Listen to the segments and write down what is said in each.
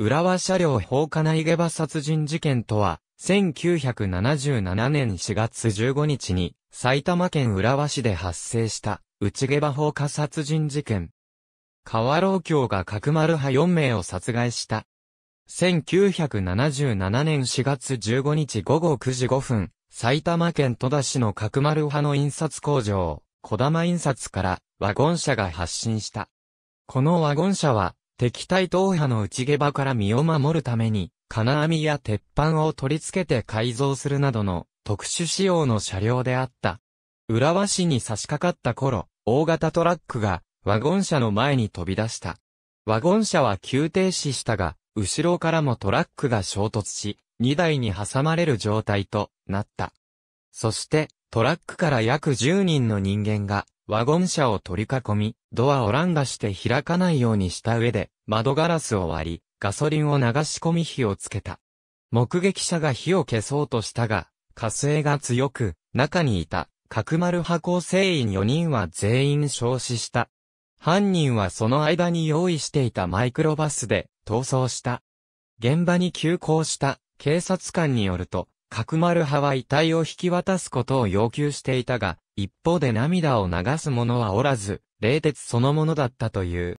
浦和車両放火内下馬殺人事件とは、1977年4月15日に、埼玉県浦和市で発生した、内下馬放火殺人事件。河老教が角丸派4名を殺害した。1977年4月15日午後9時5分、埼玉県戸田市の角丸派の印刷工場、小玉印刷からワゴン車が発進した。このワゴン車は敵対党派の内下場から身を守るために、金網や鉄板を取り付けて改造するなどの特殊仕様の車両であった。浦和市に差し掛かった頃、大型トラックがワゴン車の前に飛び出した。ワゴン車は急停止したが、後ろからもトラックが衝突し、2台に挟まれる状態となった。そして、トラックから約10人の人間がワゴン車を取り囲み、ドアを乱打して開かないようにした上で、窓ガラスを割り、ガソリンを流し込み火をつけた。目撃者が火を消そうとしたが、火星が強く、中にいた、角丸派構成員4人は全員焼死した。犯人はその間に用意していたマイクロバスで逃走した。現場に急行した警察官によると、角丸派は遺体を引き渡すことを要求していたが、一方で涙を流す者はおらず、冷徹そのものだったという。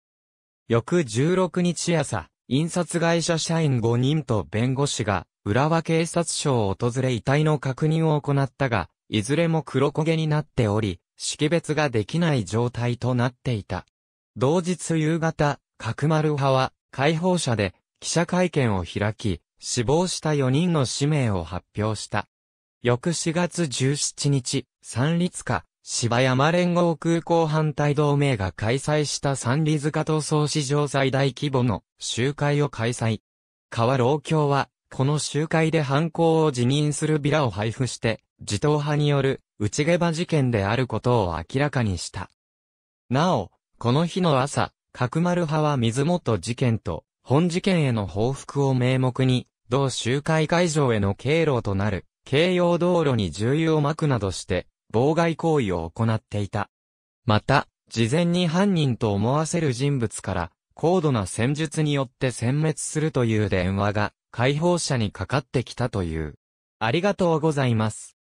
翌16日朝、印刷会社社員5人と弁護士が、浦和警察署を訪れ遺体の確認を行ったが、いずれも黒焦げになっており、識別ができない状態となっていた。同日夕方、角丸派は、解放者で、記者会見を開き、死亡した4人の氏名を発表した。翌4月17日、三立塚、芝山連合空港反対同盟が開催した三里塚闘争史上最大規模の集会を開催。川老教は、この集会で犯行を辞任するビラを配布して、自党派による内下場事件であることを明らかにした。なお、この日の朝、角丸派は水元事件と本事件への報復を名目に、同集会会場への経路となる京葉道路に重油を撒くなどして、妨害行為を行っていた。また、事前に犯人と思わせる人物から、高度な戦術によって殲滅するという電話が、解放者にかかってきたという。ありがとうございます。